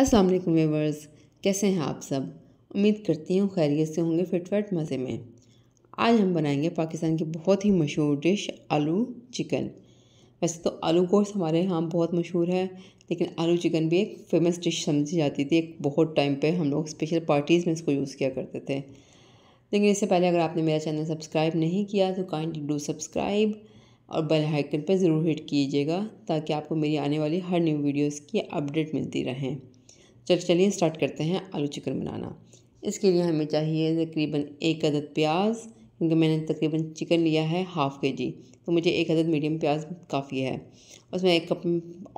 अस्सलाम वालेकुम व्यूवर्स कैसे हैं आप सब उम्मीद करती हूँ खैरियत से होंगे फिटफट मज़े में आज हम बनाएंगे पाकिस्तान की बहुत ही मशहूर डिश आलू चिकन वैसे तो आलू गोश्त हमारे यहाँ बहुत मशहूर है लेकिन आलू चिकन भी एक फेमस डिश समझी जाती थी एक बहुत टाइम पे हम लोग स्पेशल पार्टीज़ में इसको यूज़ किया करते थे लेकिन इससे पहले अगर आपने मेरा चैनल सब्सक्राइब नहीं किया तो काइंडली डू सब्सक्राइब और बेल आइकन पर ज़रूर हिट कीजिएगा ताकि आपको मेरी आने वाली हर न्यू वीडियोस की अपडेट मिलती रहें तो चलिए स्टार्ट करते हैं आलू चिकन बनाना इसके लिए हमें चाहिए तकरीबन एक अदद प्याज क्योंकि मैंने तकरीबन चिकन लिया है हाफ़ के जी तो मुझे एक अदद मीडियम प्याज काफ़ी है उसमें एक कप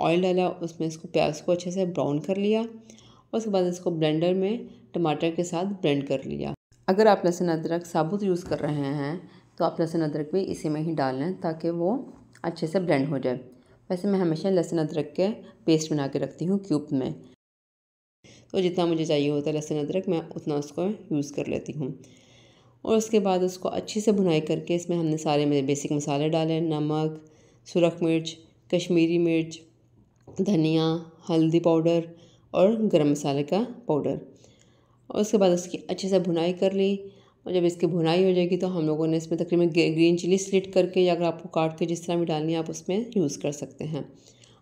ऑयल डाला उसमें इसको प्याज को अच्छे से ब्राउन कर लिया और उसके बाद इसको ब्लेंडर में टमाटर के साथ ब्लेंड कर लिया अगर आप लहसुन अदरक साबुत यूज़ कर रहे हैं तो आप लहसुन अदरक भी इसी में ही डाल लें ताकि वो अच्छे से ब्लेंड हो जाए वैसे मैं हमेशा लहसुन अदरक के पेस्ट बना के रखती हूँ क्यूब में तो जितना मुझे चाहिए होता है लहसुन अदरक मैं उतना उसको यूज़ कर लेती हूँ और उसके बाद उसको अच्छे से भुनाई करके इसमें हमने सारे मेरे बेसिक मसाले डाले नमक सुरख मिर्च कश्मीरी मिर्च धनिया हल्दी पाउडर और गरम मसाले का पाउडर और उसके बाद उसकी अच्छे से भुनाई कर ली और जब इसकी भुनाई हो जाएगी तो हम लोगों ने इसमें तकरीबन ग्रीन चिली स्लिट करके या अगर आपको काट के जिस तरह भी डालनी है आप उसमें यूज़ कर सकते हैं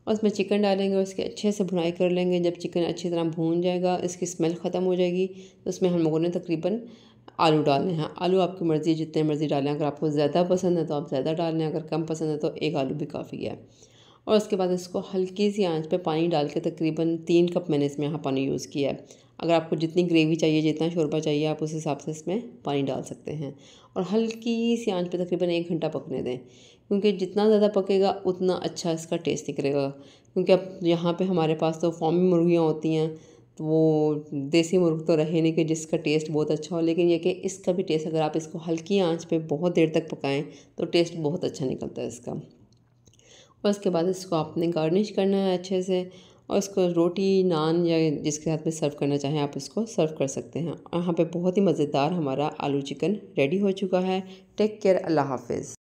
और उसमें चिकन डालेंगे और इसके अच्छे से भुनाई कर लेंगे जब चिकन अच्छी तरह भून जाएगा इसकी स्मेल ख़त्म हो जाएगी तो उसमें हम लोगों ने तकरीबन आलू डालने हैं आलू आपकी मर्ज़ी जितने मर्ज़ी डालें अगर आपको ज़्यादा पसंद है तो आप ज़्यादा डालें अगर कम पसंद है तो एक आलू भी काफ़ी है और उसके बाद इसको हल्की सी आंच पे पानी डाल के तकरीबन तीन कप मैंने इसमें यहाँ पानी यूज़ किया है अगर आपको जितनी ग्रेवी चाहिए जितना शोरबा चाहिए आप उस हिसाब से इसमें पानी डाल सकते हैं और हल्की सी आंच पे तकरीबन एक घंटा पकने दें क्योंकि जितना ज़्यादा पकेगा उतना अच्छा इसका टेस्ट निकलेगा क्योंकि अब यहाँ पर हमारे पास तो फॉर्मी मुर्गियाँ होती हैं तो वो देसी मुर्ग तो रहे नहीं कि जिसका टेस्ट बहुत अच्छा हो लेकिन यह कि इसका भी टेस्ट अगर आप इसको हल्की आँच पर बहुत देर तक पकाएँ तो टेस्ट बहुत अच्छा निकलता है इसका और उसके बाद इसको आपने गार्निश करना है अच्छे से और इसको रोटी नान या जिसके साथ में सर्व करना चाहें आप इसको सर्व कर सकते हैं यहाँ पे बहुत ही मज़ेदार हमारा आलू चिकन रेडी हो चुका है टेक केयर अल्लाह हाफिज़